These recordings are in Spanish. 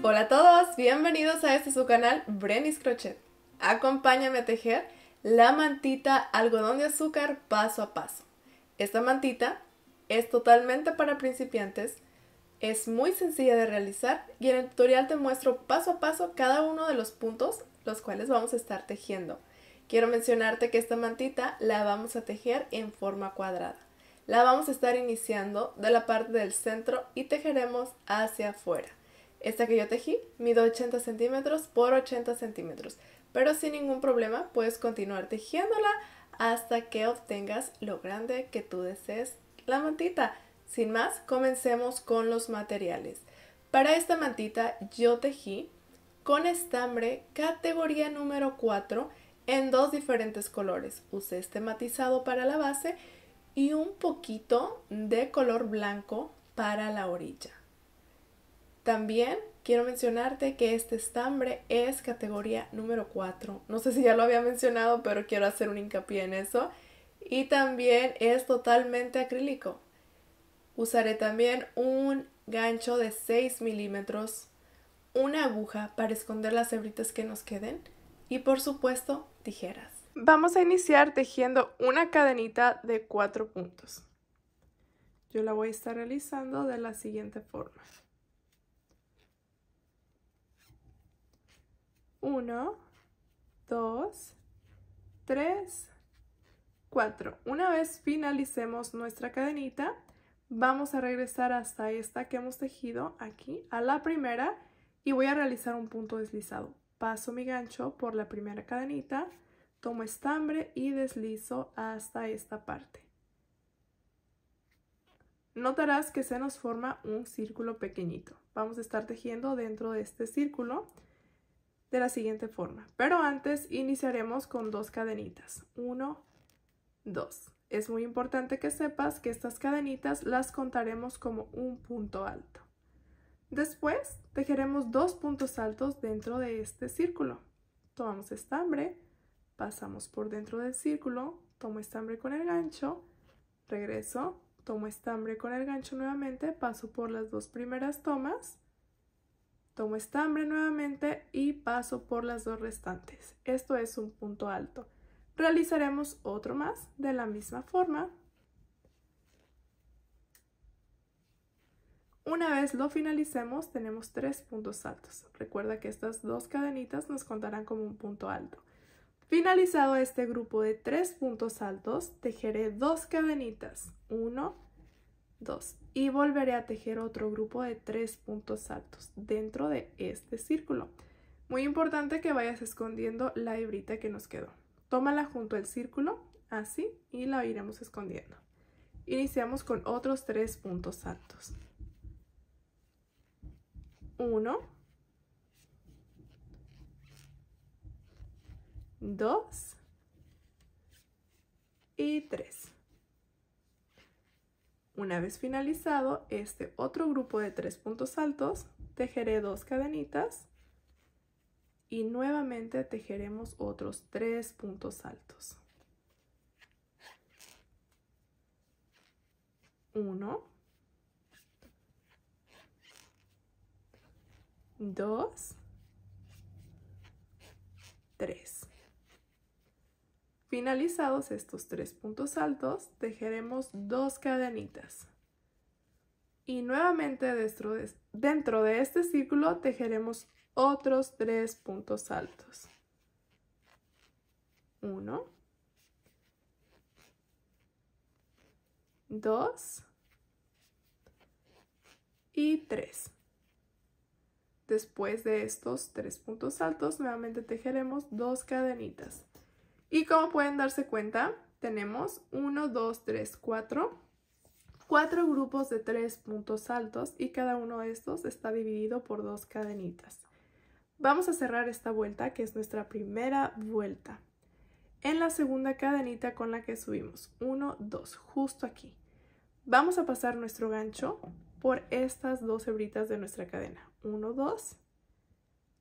Hola a todos, bienvenidos a este su canal Brenis Crochet. Acompáñame a tejer la mantita algodón de azúcar paso a paso. Esta mantita es totalmente para principiantes, es muy sencilla de realizar y en el tutorial te muestro paso a paso cada uno de los puntos los cuales vamos a estar tejiendo. Quiero mencionarte que esta mantita la vamos a tejer en forma cuadrada. La vamos a estar iniciando de la parte del centro y tejeremos hacia afuera. Esta que yo tejí mido 80 centímetros por 80 centímetros, pero sin ningún problema puedes continuar tejiéndola hasta que obtengas lo grande que tú desees la mantita. Sin más, comencemos con los materiales. Para esta mantita yo tejí con estambre categoría número 4 en dos diferentes colores. Usé este matizado para la base y un poquito de color blanco para la orilla. También quiero mencionarte que este estambre es categoría número 4. No sé si ya lo había mencionado, pero quiero hacer un hincapié en eso. Y también es totalmente acrílico. Usaré también un gancho de 6 milímetros, una aguja para esconder las hebritas que nos queden y por supuesto tijeras. Vamos a iniciar tejiendo una cadenita de 4 puntos. Yo la voy a estar realizando de la siguiente forma. 1, 2, 3, 4. Una vez finalicemos nuestra cadenita, vamos a regresar hasta esta que hemos tejido aquí, a la primera, y voy a realizar un punto deslizado. Paso mi gancho por la primera cadenita, tomo estambre y deslizo hasta esta parte. Notarás que se nos forma un círculo pequeñito. Vamos a estar tejiendo dentro de este círculo de la siguiente forma. Pero antes iniciaremos con dos cadenitas. 1, 2. Es muy importante que sepas que estas cadenitas las contaremos como un punto alto. Después tejeremos dos puntos altos dentro de este círculo. Tomamos estambre, pasamos por dentro del círculo, tomo estambre con el gancho, regreso, tomo estambre con el gancho nuevamente, paso por las dos primeras tomas, Tomo estambre nuevamente y paso por las dos restantes. Esto es un punto alto. Realizaremos otro más de la misma forma. Una vez lo finalicemos, tenemos tres puntos altos. Recuerda que estas dos cadenitas nos contarán como un punto alto. Finalizado este grupo de tres puntos altos, tejeré dos cadenitas. Uno, 2 y volveré a tejer otro grupo de 3 puntos altos dentro de este círculo. Muy importante que vayas escondiendo la hebrita que nos quedó. Tómala junto al círculo, así, y la iremos escondiendo. Iniciamos con otros 3 puntos altos. 1 2 y 3 una vez finalizado este otro grupo de tres puntos altos, tejeré dos cadenitas y nuevamente tejeremos otros tres puntos altos. Uno. Dos. Tres. Finalizados estos tres puntos altos, tejeremos dos cadenitas. Y nuevamente dentro de, este círculo tejeremos otros tres puntos altos. Uno. Dos. Y tres. Después de estos tres puntos altos, nuevamente tejeremos dos cadenitas. Y como pueden darse cuenta, tenemos 1, 2, 3, 4, cuatro grupos de tres puntos altos y cada uno de estos está dividido por dos cadenitas. Vamos a cerrar esta vuelta, que es nuestra primera vuelta. En la segunda cadenita con la que subimos, 1, 2, justo aquí. Vamos a pasar nuestro gancho por estas dos hebritas de nuestra cadena. 1, 2,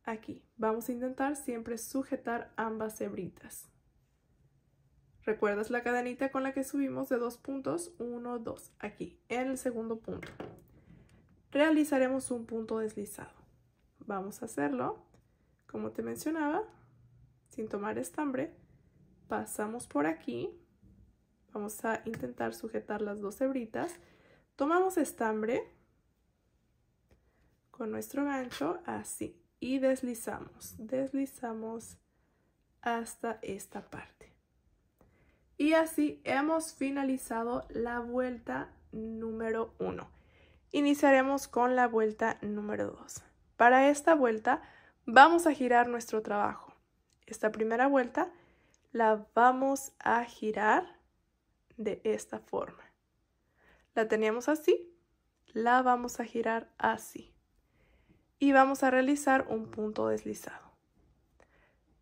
aquí. Vamos a intentar siempre sujetar ambas hebritas. Recuerdas la cadenita con la que subimos de dos puntos, uno, dos, aquí, en el segundo punto. Realizaremos un punto deslizado. Vamos a hacerlo, como te mencionaba, sin tomar estambre. Pasamos por aquí, vamos a intentar sujetar las dos hebritas. Tomamos estambre con nuestro gancho, así, y deslizamos, deslizamos hasta esta parte. Y así hemos finalizado la vuelta número 1. Iniciaremos con la vuelta número 2. Para esta vuelta vamos a girar nuestro trabajo. Esta primera vuelta la vamos a girar de esta forma. La teníamos así, la vamos a girar así. Y vamos a realizar un punto deslizado.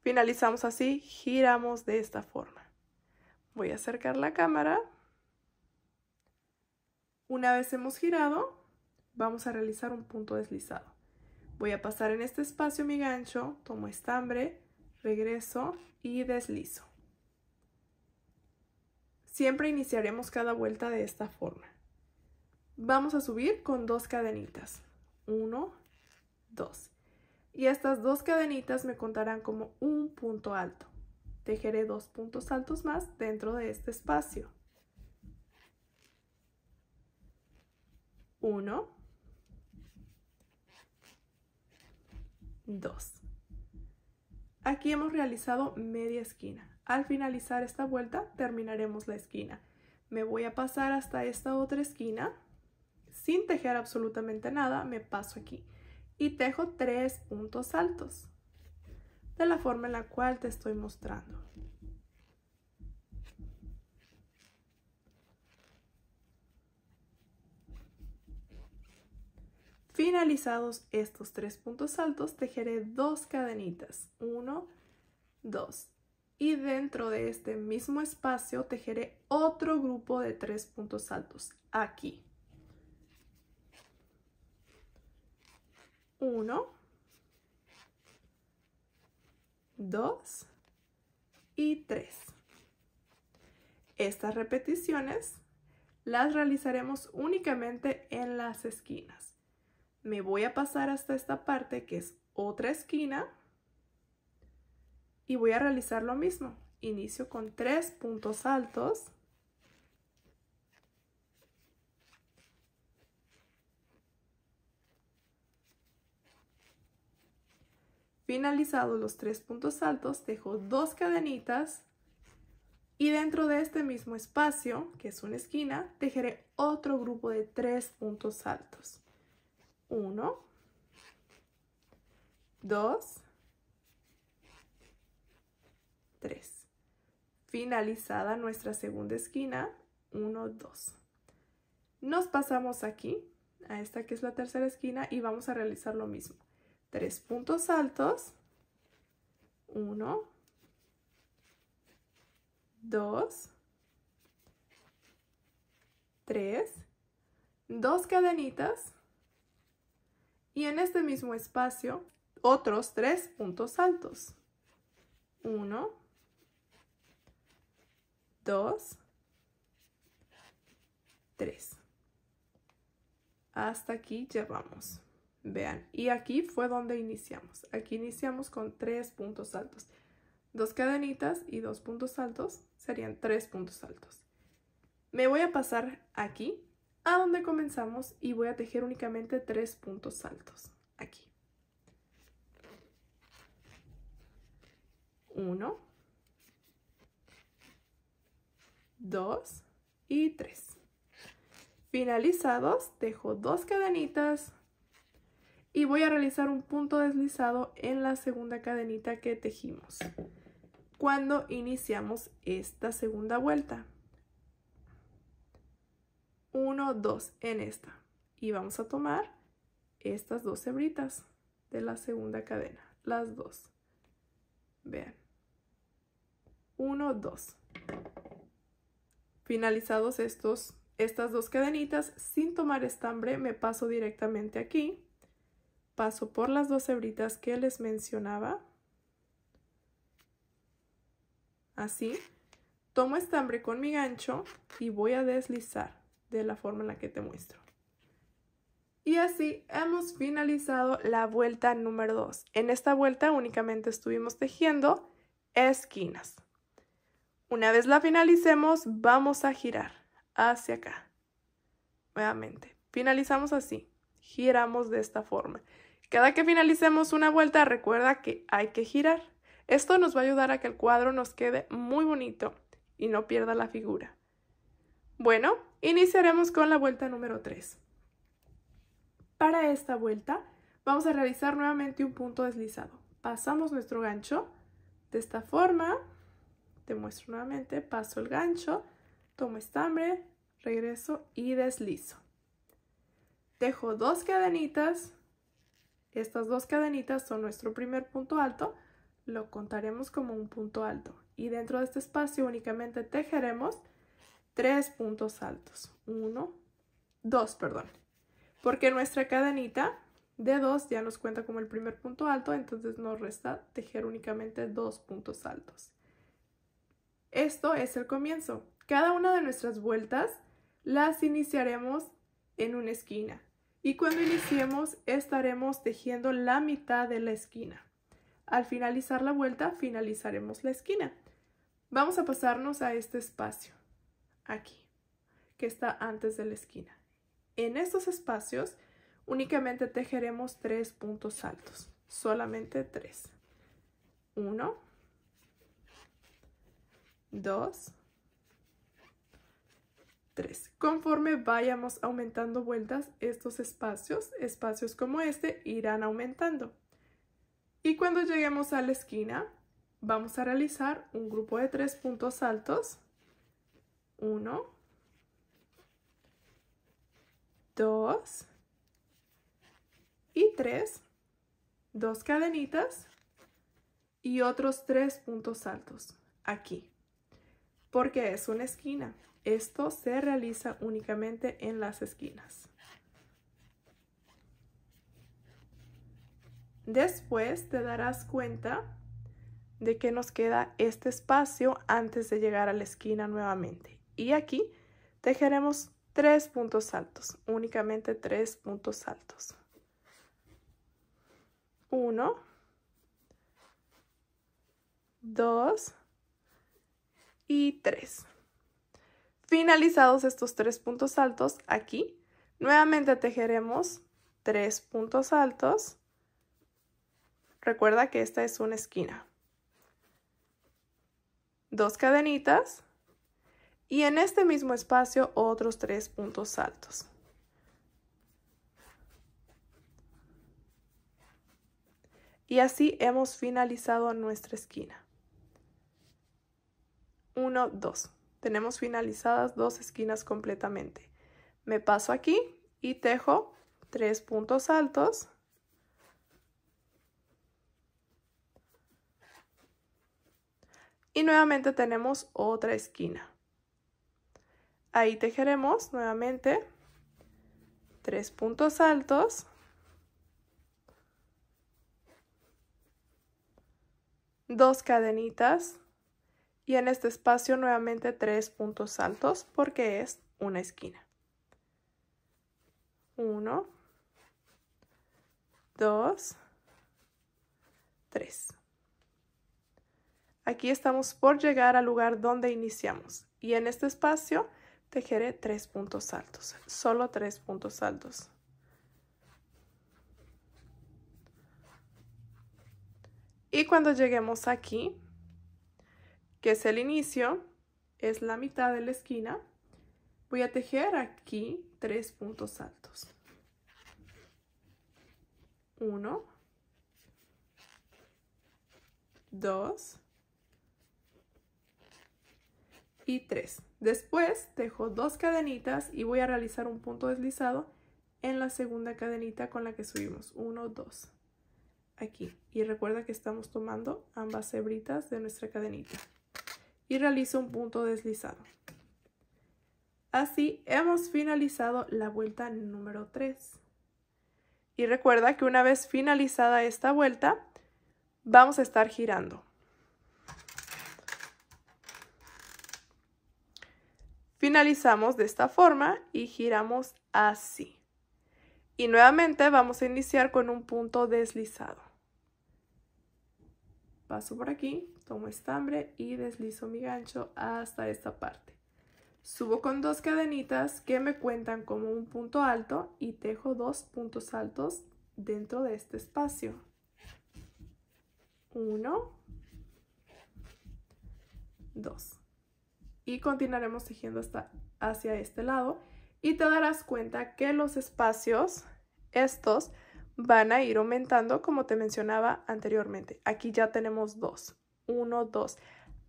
Finalizamos así, giramos de esta forma. Voy a acercar la cámara. Una vez hemos girado, vamos a realizar un punto deslizado. Voy a pasar en este espacio mi gancho, tomo estambre, regreso y deslizo. Siempre iniciaremos cada vuelta de esta forma. Vamos a subir con dos cadenitas. Uno, dos. Y estas dos cadenitas me contarán como un punto alto tejeré dos puntos altos más dentro de este espacio. Uno. 2. Aquí hemos realizado media esquina. Al finalizar esta vuelta terminaremos la esquina. Me voy a pasar hasta esta otra esquina. Sin tejer absolutamente nada, me paso aquí. Y tejo tres puntos altos de la forma en la cual te estoy mostrando. Finalizados estos tres puntos altos, tejeré dos cadenitas, uno, dos. Y dentro de este mismo espacio tejeré otro grupo de tres puntos altos, aquí. Uno, 2 y 3. Estas repeticiones las realizaremos únicamente en las esquinas. Me voy a pasar hasta esta parte que es otra esquina y voy a realizar lo mismo. Inicio con tres puntos altos Finalizados los tres puntos altos, dejo dos cadenitas y dentro de este mismo espacio, que es una esquina, tejeré otro grupo de tres puntos altos. Uno, dos, tres. Finalizada nuestra segunda esquina, uno, dos. Nos pasamos aquí, a esta que es la tercera esquina, y vamos a realizar lo mismo tres puntos altos, uno, dos, tres, dos cadenitas y en este mismo espacio otros tres puntos altos. Uno, dos, tres. Hasta aquí llevamos. Vean, y aquí fue donde iniciamos. Aquí iniciamos con tres puntos altos. Dos cadenitas y dos puntos altos serían tres puntos altos. Me voy a pasar aquí a donde comenzamos y voy a tejer únicamente tres puntos altos. Aquí. Uno, dos y tres. Finalizados, dejo dos cadenitas, y voy a realizar un punto deslizado en la segunda cadenita que tejimos cuando iniciamos esta segunda vuelta 1 2 en esta y vamos a tomar estas dos hebritas de la segunda cadena las dos vean Uno, 2 finalizados estos estas dos cadenitas sin tomar estambre me paso directamente aquí paso por las dos hebritas que les mencionaba. Así. Tomo estambre con mi gancho y voy a deslizar de la forma en la que te muestro. Y así hemos finalizado la vuelta número 2. En esta vuelta únicamente estuvimos tejiendo esquinas. Una vez la finalicemos, vamos a girar hacia acá. Nuevamente, finalizamos así, giramos de esta forma. Cada que finalicemos una vuelta, recuerda que hay que girar. Esto nos va a ayudar a que el cuadro nos quede muy bonito y no pierda la figura. Bueno, iniciaremos con la vuelta número 3. Para esta vuelta, vamos a realizar nuevamente un punto deslizado. Pasamos nuestro gancho de esta forma. Te muestro nuevamente, paso el gancho, tomo estambre, regreso y deslizo. Dejo dos cadenitas estas dos cadenitas son nuestro primer punto alto, lo contaremos como un punto alto y dentro de este espacio únicamente tejeremos tres puntos altos. Uno, dos, perdón. Porque nuestra cadenita de dos ya nos cuenta como el primer punto alto, entonces nos resta tejer únicamente dos puntos altos. Esto es el comienzo. Cada una de nuestras vueltas las iniciaremos en una esquina y cuando iniciemos estaremos tejiendo la mitad de la esquina. Al finalizar la vuelta finalizaremos la esquina. Vamos a pasarnos a este espacio, aquí, que está antes de la esquina. En estos espacios únicamente tejeremos tres puntos altos, solamente tres. Uno, dos, 3. Conforme vayamos aumentando vueltas, estos espacios, espacios como este, irán aumentando. Y cuando lleguemos a la esquina, vamos a realizar un grupo de tres puntos altos. 1, 2 y 3, dos cadenitas y otros tres puntos altos aquí, porque es una esquina. Esto se realiza únicamente en las esquinas. Después te darás cuenta de que nos queda este espacio antes de llegar a la esquina nuevamente. Y aquí tejeremos tres puntos altos, únicamente tres puntos altos. Uno, dos y tres. Finalizados estos tres puntos altos, aquí nuevamente tejeremos tres puntos altos. Recuerda que esta es una esquina. Dos cadenitas y en este mismo espacio otros tres puntos altos. Y así hemos finalizado nuestra esquina. Uno, dos tenemos finalizadas dos esquinas completamente. Me paso aquí y tejo tres puntos altos. Y nuevamente tenemos otra esquina. Ahí tejeremos nuevamente tres puntos altos. Dos cadenitas y en este espacio nuevamente tres puntos altos porque es una esquina. Uno, dos, tres. Aquí estamos por llegar al lugar donde iniciamos y en este espacio tejeré tres puntos altos, solo tres puntos altos. Y cuando lleguemos aquí, que es el inicio, es la mitad de la esquina. Voy a tejer aquí tres puntos altos. Uno, dos y tres. Después tejo dos cadenitas y voy a realizar un punto deslizado en la segunda cadenita con la que subimos. Uno, dos. Aquí. Y recuerda que estamos tomando ambas hebritas de nuestra cadenita y realizo un punto deslizado. Así hemos finalizado la vuelta número 3. Y recuerda que una vez finalizada esta vuelta, vamos a estar girando. Finalizamos de esta forma y giramos así. Y nuevamente vamos a iniciar con un punto deslizado. Paso por aquí tomo estambre y deslizo mi gancho hasta esta parte. Subo con dos cadenitas que me cuentan como un punto alto y tejo dos puntos altos dentro de este espacio. Uno, dos. Y continuaremos tejiendo hasta hacia este lado y te darás cuenta que los espacios, estos, van a ir aumentando como te mencionaba anteriormente. Aquí ya tenemos dos. 1, 2,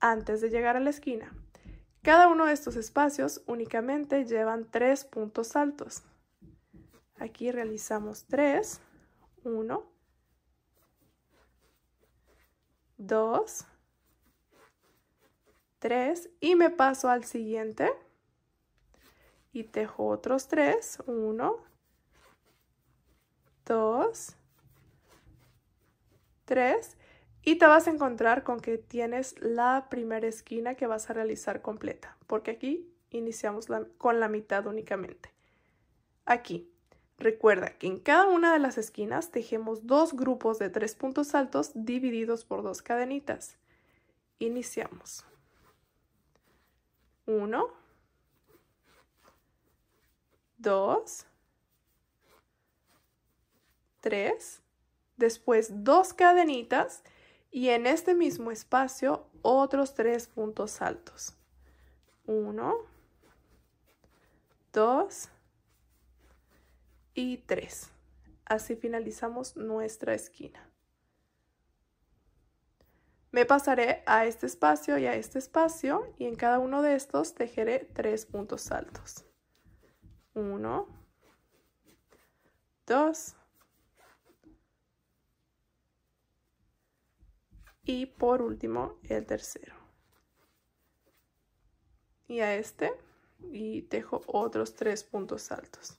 antes de llegar a la esquina. Cada uno de estos espacios únicamente llevan 3 puntos altos. Aquí realizamos 3, 1, 2, 3 y me paso al siguiente y tejo otros 3, 1, 2, 3 y te vas a encontrar con que tienes la primera esquina que vas a realizar completa, porque aquí iniciamos con la mitad únicamente. Aquí, recuerda que en cada una de las esquinas tejemos dos grupos de tres puntos altos divididos por dos cadenitas. Iniciamos. Uno. Dos. Tres. después dos cadenitas y en este mismo espacio otros tres puntos altos. Uno, dos y tres. Así finalizamos nuestra esquina. Me pasaré a este espacio y a este espacio y en cada uno de estos tejeré tres puntos altos. Uno, dos y por último el tercero y a este y dejo otros tres puntos altos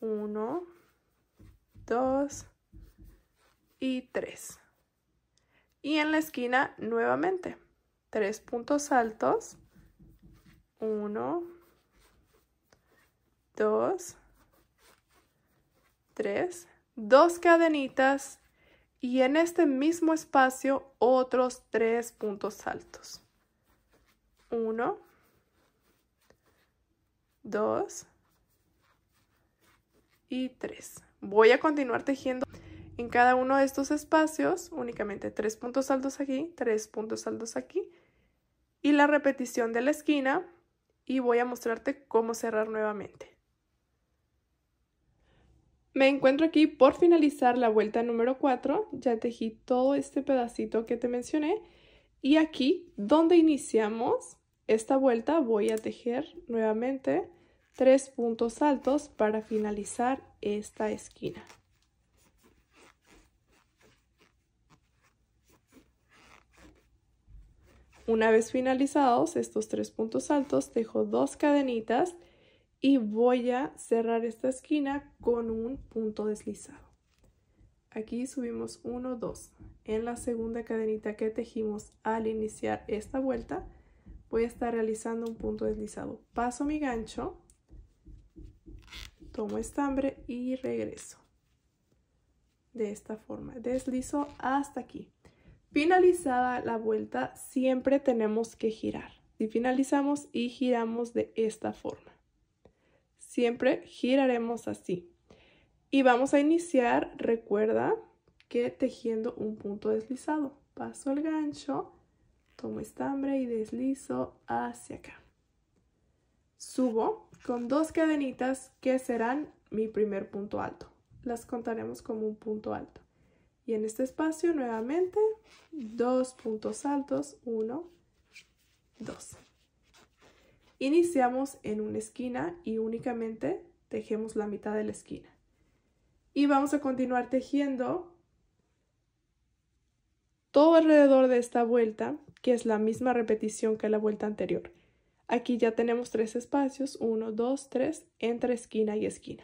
uno dos y tres y en la esquina nuevamente tres puntos altos uno dos tres dos cadenitas y en este mismo espacio otros tres puntos altos. Uno, dos y tres. Voy a continuar tejiendo en cada uno de estos espacios únicamente tres puntos altos aquí, tres puntos altos aquí y la repetición de la esquina y voy a mostrarte cómo cerrar nuevamente. Me encuentro aquí por finalizar la vuelta número 4. Ya tejí todo este pedacito que te mencioné. Y aquí, donde iniciamos esta vuelta, voy a tejer nuevamente tres puntos altos para finalizar esta esquina. Una vez finalizados estos tres puntos altos, dejo dos cadenitas y voy a cerrar esta esquina con un punto deslizado. Aquí subimos 1, 2. En la segunda cadenita que tejimos al iniciar esta vuelta, voy a estar realizando un punto deslizado. Paso mi gancho, tomo estambre y regreso. De esta forma, deslizo hasta aquí. Finalizada la vuelta, siempre tenemos que girar. Y finalizamos y giramos de esta forma siempre giraremos así. Y vamos a iniciar, recuerda, que tejiendo un punto deslizado. Paso el gancho, tomo estambre y deslizo hacia acá. Subo con dos cadenitas que serán mi primer punto alto. Las contaremos como un punto alto. Y en este espacio nuevamente, dos puntos altos, uno, dos. Iniciamos en una esquina y únicamente tejemos la mitad de la esquina. Y vamos a continuar tejiendo todo alrededor de esta vuelta, que es la misma repetición que la vuelta anterior. Aquí ya tenemos tres espacios, uno, dos, tres, entre esquina y esquina.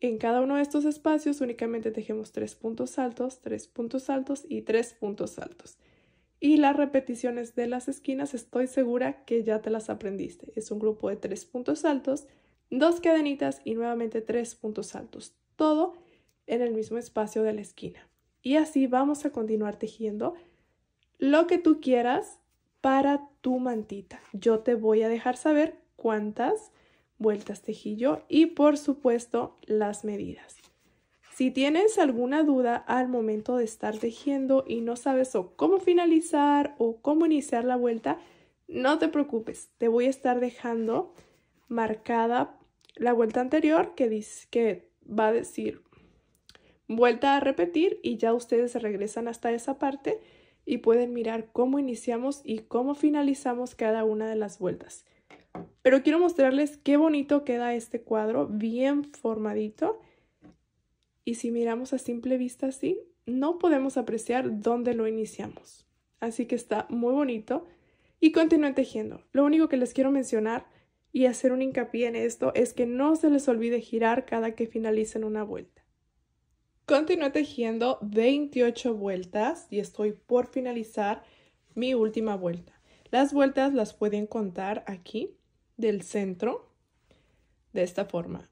En cada uno de estos espacios únicamente tejemos tres puntos altos, tres puntos altos y tres puntos altos y las repeticiones de las esquinas estoy segura que ya te las aprendiste. Es un grupo de tres puntos altos, dos cadenitas y nuevamente tres puntos altos, todo en el mismo espacio de la esquina. Y así vamos a continuar tejiendo lo que tú quieras para tu mantita. Yo te voy a dejar saber cuántas vueltas tejí yo y por supuesto las medidas. Si tienes alguna duda al momento de estar tejiendo y no sabes o cómo finalizar o cómo iniciar la vuelta, no te preocupes, te voy a estar dejando marcada la vuelta anterior que, que va a decir vuelta a repetir y ya ustedes regresan hasta esa parte y pueden mirar cómo iniciamos y cómo finalizamos cada una de las vueltas. Pero quiero mostrarles qué bonito queda este cuadro, bien formadito y si miramos a simple vista así, no podemos apreciar dónde lo iniciamos. Así que está muy bonito y continúen tejiendo. Lo único que les quiero mencionar y hacer un hincapié en esto es que no se les olvide girar cada que finalicen una vuelta. Continúe tejiendo 28 vueltas y estoy por finalizar mi última vuelta. Las vueltas las pueden contar aquí del centro de esta forma.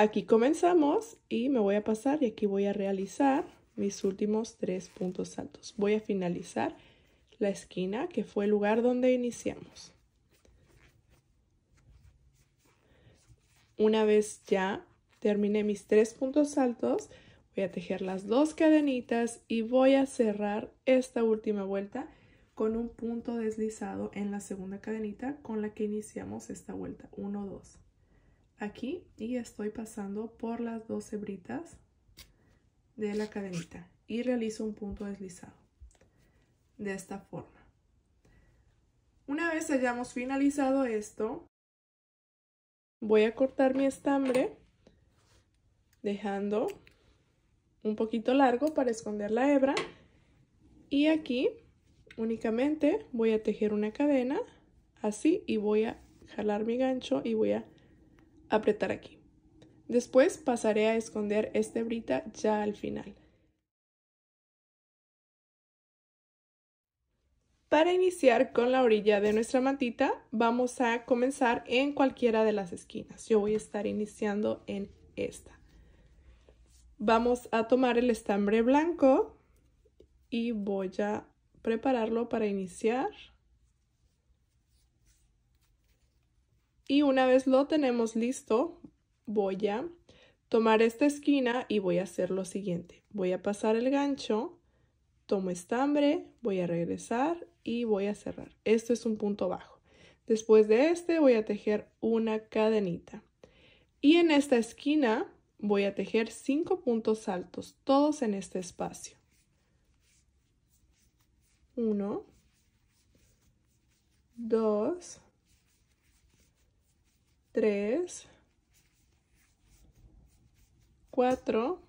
Aquí comenzamos y me voy a pasar y aquí voy a realizar mis últimos tres puntos altos. Voy a finalizar la esquina que fue el lugar donde iniciamos. Una vez ya terminé mis tres puntos altos, voy a tejer las dos cadenitas y voy a cerrar esta última vuelta con un punto deslizado en la segunda cadenita con la que iniciamos esta vuelta. 1, 2 aquí y estoy pasando por las dos hebritas de la cadenita y realizo un punto deslizado de esta forma. Una vez hayamos finalizado esto, voy a cortar mi estambre dejando un poquito largo para esconder la hebra y aquí únicamente voy a tejer una cadena así y voy a jalar mi gancho y voy a apretar aquí. Después pasaré a esconder este brita ya al final. Para iniciar con la orilla de nuestra mantita, vamos a comenzar en cualquiera de las esquinas. Yo voy a estar iniciando en esta. Vamos a tomar el estambre blanco y voy a prepararlo para iniciar Y una vez lo tenemos listo, voy a tomar esta esquina y voy a hacer lo siguiente. Voy a pasar el gancho, tomo estambre, voy a regresar y voy a cerrar. Esto es un punto bajo. Después de este voy a tejer una cadenita. Y en esta esquina voy a tejer 5 puntos altos, todos en este espacio. 1, dos. 3, 4,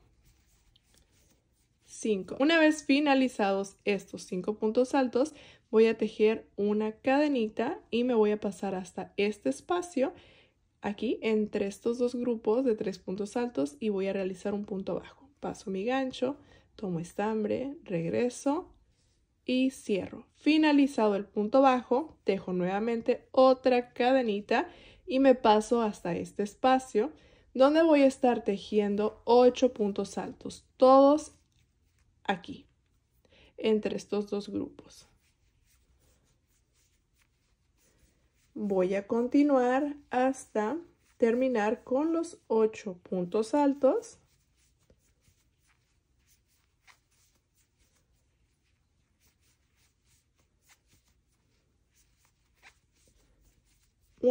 5. Una vez finalizados estos 5 puntos altos, voy a tejer una cadenita y me voy a pasar hasta este espacio aquí entre estos dos grupos de tres puntos altos y voy a realizar un punto bajo. Paso mi gancho, tomo estambre, regreso y cierro. Finalizado el punto bajo, tejo nuevamente otra cadenita y me paso hasta este espacio donde voy a estar tejiendo 8 puntos altos, todos aquí, entre estos dos grupos. Voy a continuar hasta terminar con los 8 puntos altos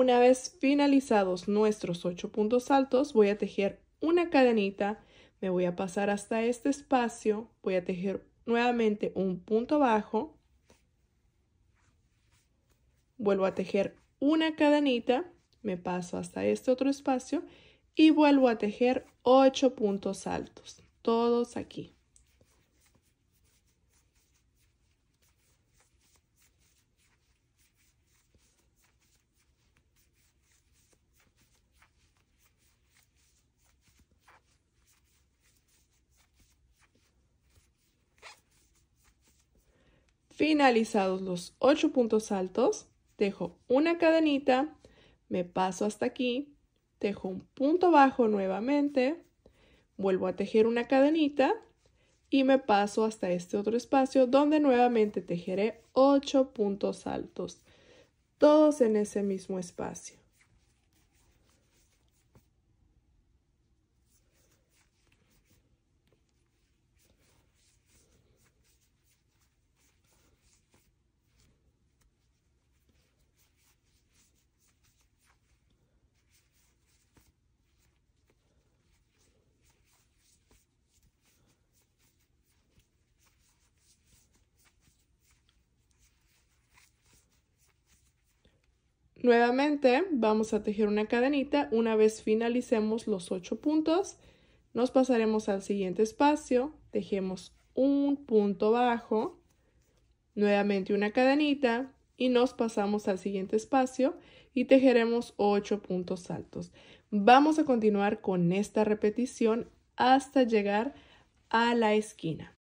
Una vez finalizados nuestros 8 puntos altos, voy a tejer una cadenita, me voy a pasar hasta este espacio, voy a tejer nuevamente un punto bajo, vuelvo a tejer una cadenita, me paso hasta este otro espacio y vuelvo a tejer 8 puntos altos, todos aquí. Finalizados los 8 puntos altos, dejo una cadenita, me paso hasta aquí, dejo un punto bajo nuevamente, vuelvo a tejer una cadenita y me paso hasta este otro espacio donde nuevamente tejeré 8 puntos altos, todos en ese mismo espacio. Nuevamente vamos a tejer una cadenita. Una vez finalicemos los ocho puntos, nos pasaremos al siguiente espacio, tejemos un punto bajo, nuevamente una cadenita y nos pasamos al siguiente espacio y tejeremos 8 puntos altos. Vamos a continuar con esta repetición hasta llegar a la esquina.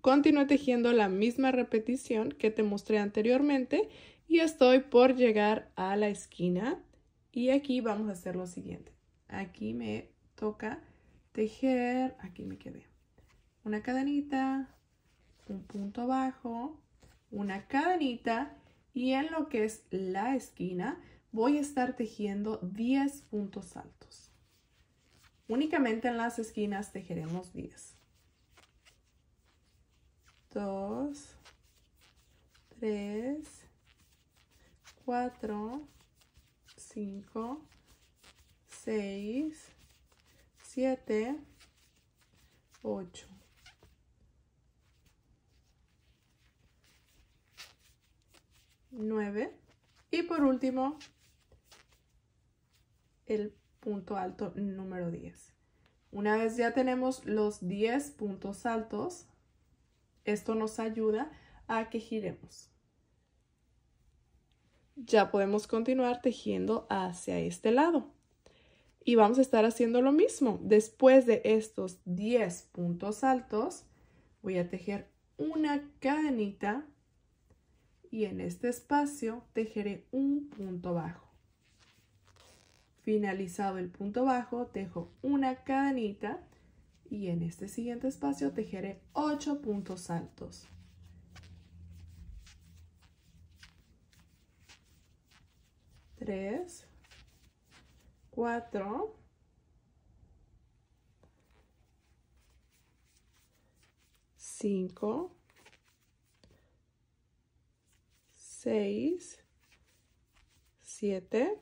Continúe tejiendo la misma repetición que te mostré anteriormente y estoy por llegar a la esquina y aquí vamos a hacer lo siguiente. Aquí me toca tejer, aquí me quedé. Una cadenita, un punto bajo, una cadenita y en lo que es la esquina voy a estar tejiendo 10 puntos altos. Únicamente en las esquinas tejeremos 10. 2, 3, 4, 5, 6, 7, 8. 9 Y por último, el punto alto número 10. Una vez ya tenemos los 10 puntos altos, esto nos ayuda a que giremos ya podemos continuar tejiendo hacia este lado. Y vamos a estar haciendo lo mismo. Después de estos 10 puntos altos, voy a tejer una cadenita y en este espacio tejeré un punto bajo. Finalizado el punto bajo, tejo una cadenita y en este siguiente espacio tejeré 8 puntos altos. 3, 4, 5, 6, 7,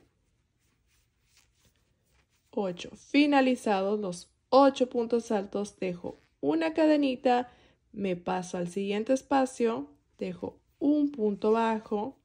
8. Finalizados los 8 puntos altos, dejo una cadenita, me paso al siguiente espacio, dejo un punto bajo,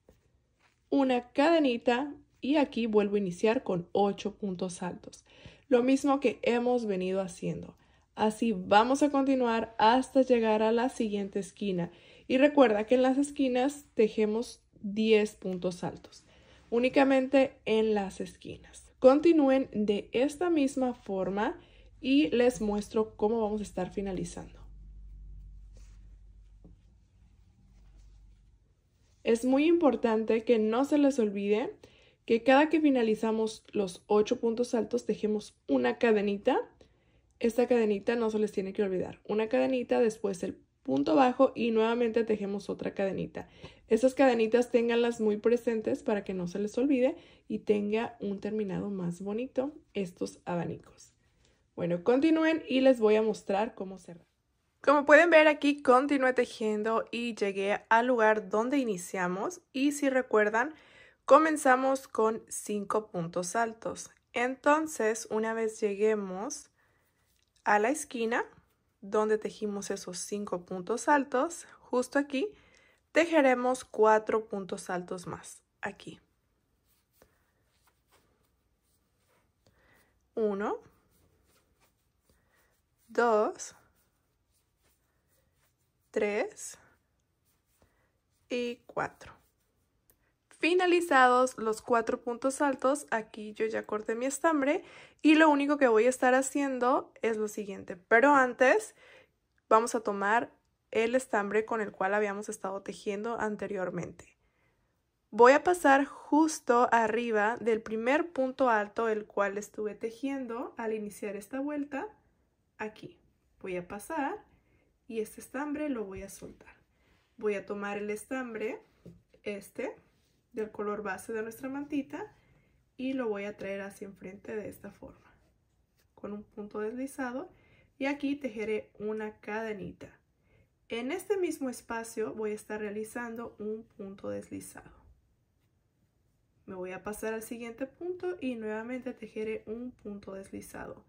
una cadenita, y aquí vuelvo a iniciar con 8 puntos altos. Lo mismo que hemos venido haciendo. Así vamos a continuar hasta llegar a la siguiente esquina. Y recuerda que en las esquinas tejemos 10 puntos altos, únicamente en las esquinas. Continúen de esta misma forma y les muestro cómo vamos a estar finalizando. Es muy importante que no se les olvide que cada que finalizamos los ocho puntos altos tejemos una cadenita. Esta cadenita no se les tiene que olvidar. Una cadenita, después el punto bajo y nuevamente tejemos otra cadenita. Estas cadenitas ténganlas muy presentes para que no se les olvide y tenga un terminado más bonito estos abanicos. Bueno, continúen y les voy a mostrar cómo cerrar. Como pueden ver aquí continué tejiendo y llegué al lugar donde iniciamos y si recuerdan Comenzamos con 5 puntos altos. Entonces, una vez lleguemos a la esquina donde tejimos esos 5 puntos altos, justo aquí, tejeremos 4 puntos altos más, aquí. 1, 2, 3 y 4. Finalizados los cuatro puntos altos, aquí yo ya corté mi estambre y lo único que voy a estar haciendo es lo siguiente. Pero antes vamos a tomar el estambre con el cual habíamos estado tejiendo anteriormente. Voy a pasar justo arriba del primer punto alto el cual estuve tejiendo al iniciar esta vuelta. Aquí voy a pasar y este estambre lo voy a soltar. Voy a tomar el estambre, este, del color base de nuestra mantita y lo voy a traer hacia enfrente de esta forma con un punto deslizado y aquí tejeré una cadenita. En este mismo espacio voy a estar realizando un punto deslizado. Me voy a pasar al siguiente punto y nuevamente tejeré un punto deslizado.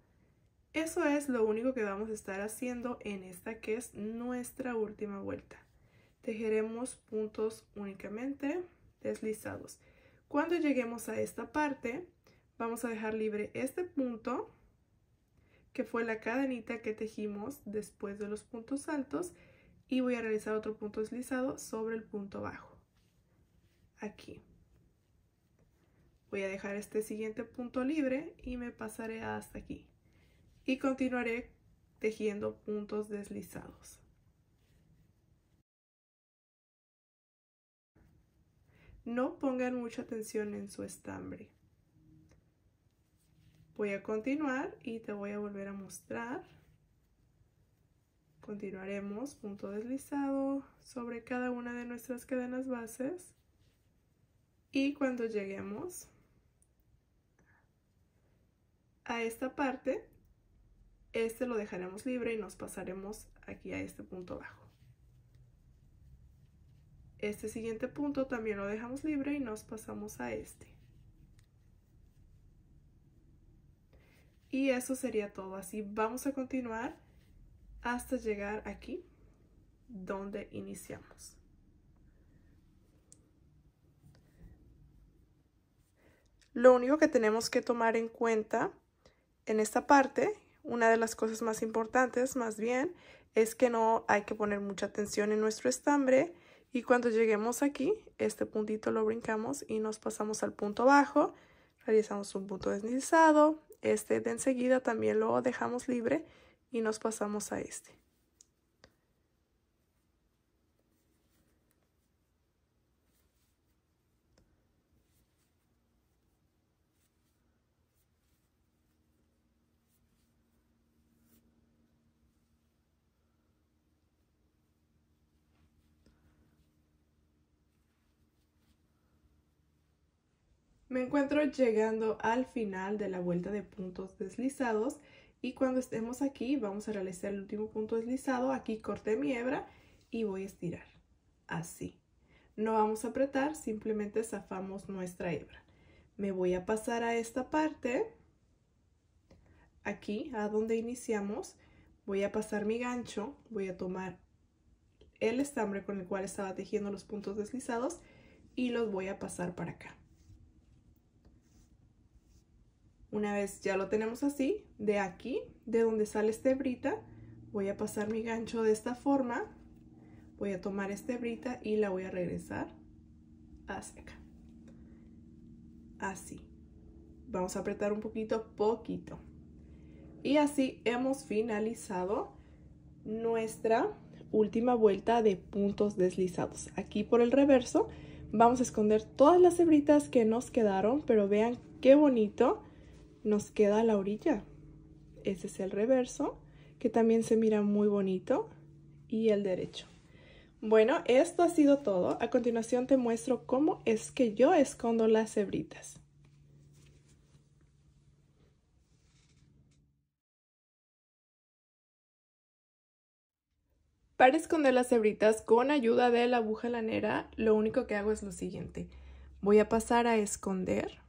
Eso es lo único que vamos a estar haciendo en esta que es nuestra última vuelta. Tejeremos puntos únicamente deslizados. Cuando lleguemos a esta parte, vamos a dejar libre este punto, que fue la cadenita que tejimos después de los puntos altos, y voy a realizar otro punto deslizado sobre el punto bajo. Aquí. Voy a dejar este siguiente punto libre y me pasaré hasta aquí. Y continuaré tejiendo puntos deslizados. No pongan mucha atención en su estambre. Voy a continuar y te voy a volver a mostrar. Continuaremos punto deslizado sobre cada una de nuestras cadenas bases y cuando lleguemos a esta parte, este lo dejaremos libre y nos pasaremos aquí a este punto bajo. Este siguiente punto también lo dejamos libre y nos pasamos a este. Y eso sería todo. Así vamos a continuar hasta llegar aquí donde iniciamos. Lo único que tenemos que tomar en cuenta en esta parte, una de las cosas más importantes más bien, es que no hay que poner mucha atención en nuestro estambre, y cuando lleguemos aquí, este puntito lo brincamos y nos pasamos al punto bajo, realizamos un punto deslizado, este de enseguida también lo dejamos libre y nos pasamos a este. Me encuentro llegando al final de la vuelta de puntos deslizados y cuando estemos aquí vamos a realizar el último punto deslizado. Aquí corté mi hebra y voy a estirar. Así. No vamos a apretar, simplemente zafamos nuestra hebra. Me voy a pasar a esta parte, aquí, a donde iniciamos. Voy a pasar mi gancho, voy a tomar el estambre con el cual estaba tejiendo los puntos deslizados y los voy a pasar para acá. Una vez ya lo tenemos así, de aquí, de donde sale esta hebrita, voy a pasar mi gancho de esta forma, voy a tomar esta hebrita y la voy a regresar hacia acá. Así. Vamos a apretar un poquito, poquito. Y así hemos finalizado nuestra última vuelta de puntos deslizados. Aquí por el reverso vamos a esconder todas las hebritas que nos quedaron, pero vean qué bonito nos queda la orilla. Ese es el reverso, que también se mira muy bonito, y el derecho. Bueno, esto ha sido todo. A continuación te muestro cómo es que yo escondo las hebritas. Para esconder las hebritas con ayuda de la aguja lanera, lo único que hago es lo siguiente. Voy a pasar a esconder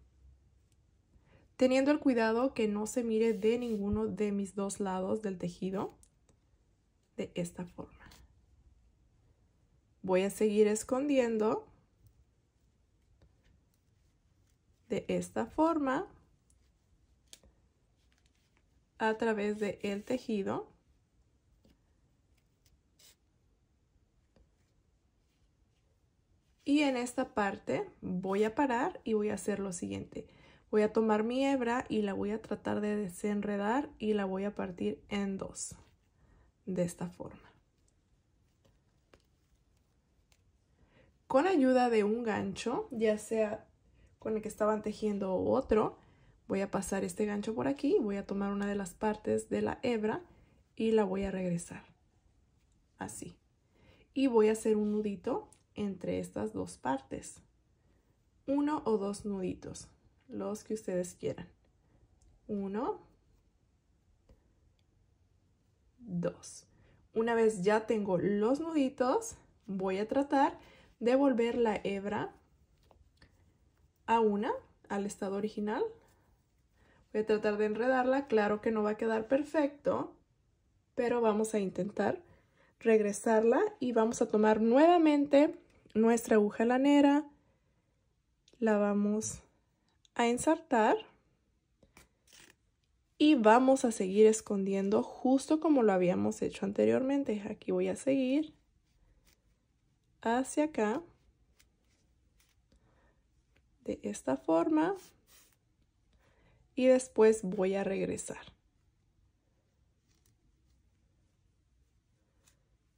teniendo el cuidado que no se mire de ninguno de mis dos lados del tejido de esta forma. Voy a seguir escondiendo de esta forma a través del el tejido. Y en esta parte voy a parar y voy a hacer lo siguiente Voy a tomar mi hebra y la voy a tratar de desenredar y la voy a partir en dos. De esta forma. Con ayuda de un gancho, ya sea con el que estaban tejiendo otro, voy a pasar este gancho por aquí, voy a tomar una de las partes de la hebra y la voy a regresar. Así. Y voy a hacer un nudito entre estas dos partes. Uno o dos nuditos los que ustedes quieran. Uno, dos. Una vez ya tengo los nuditos, voy a tratar de volver la hebra a una, al estado original. Voy a tratar de enredarla, claro que no va a quedar perfecto, pero vamos a intentar regresarla y vamos a tomar nuevamente nuestra aguja lanera, la vamos a ensartar y vamos a seguir escondiendo justo como lo habíamos hecho anteriormente. Aquí voy a seguir hacia acá de esta forma y después voy a regresar.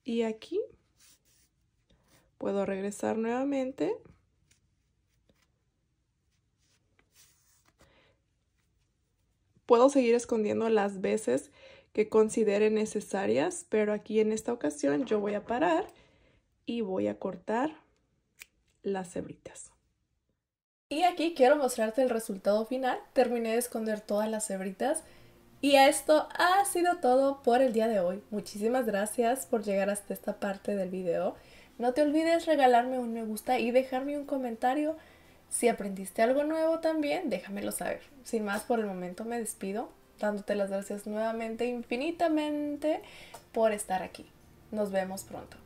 Y aquí puedo regresar nuevamente. Puedo seguir escondiendo las veces que considere necesarias, pero aquí en esta ocasión yo voy a parar y voy a cortar las hebritas. Y aquí quiero mostrarte el resultado final. Terminé de esconder todas las hebritas. Y esto ha sido todo por el día de hoy. Muchísimas gracias por llegar hasta esta parte del video. No te olvides regalarme un me gusta y dejarme un comentario si aprendiste algo nuevo también, déjamelo saber. Sin más, por el momento me despido, dándote las gracias nuevamente infinitamente por estar aquí. Nos vemos pronto.